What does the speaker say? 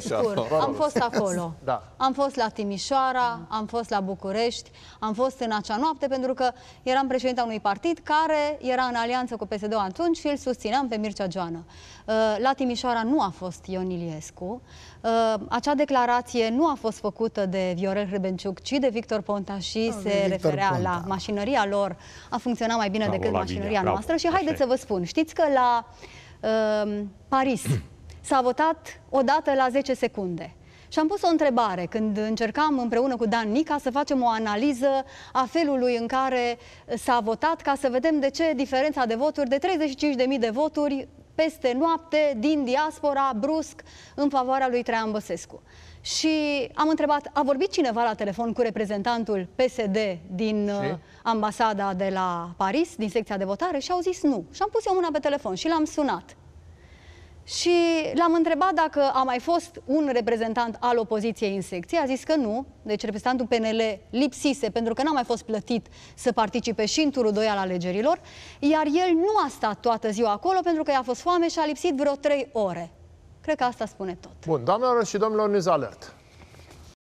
scurt, am fost acolo. da. Am fost la Timișoara, am fost la București, am fost în acea noapte pentru că eram președinta unui partid care era în alianță cu psd atunci și îl susțineam pe Mircea Joană. Uh, la Timișoara nu a fost Ion Iliescu. Uh, acea declarație nu a fost făcută de Viorel Hrebenciuc, ci de Victor Ponta și da, se Victor referea Ponta. la mașinăria lor. A funcționat mai bine bravo, decât mașinăria bine, noastră bravo. și haideți Așa. să vă spun, știți că la uh, Paris s-a votat odată la 10 secunde. Și am pus o întrebare când încercam împreună cu Dan Nica să facem o analiză a felului în care s-a votat ca să vedem de ce diferența de voturi de 35.000 de voturi peste noapte din diaspora brusc în favoarea lui Traian Băsescu. Și am întrebat, a vorbit cineva la telefon cu reprezentantul PSD din si? Uh, ambasada de la Paris, din secția de votare? Și au zis nu. Și am pus eu mâna pe telefon și l-am sunat. Și l-am întrebat dacă a mai fost un reprezentant al opoziției în secție. A zis că nu, deci reprezentantul PNL lipsise pentru că n-a mai fost plătit să participe și în turul 2 al alegerilor, iar el nu a stat toată ziua acolo pentru că i-a fost foame și a lipsit vreo 3 ore. Cred că asta spune tot. Bun, doamnelor și domnilor, Nizalert. alert!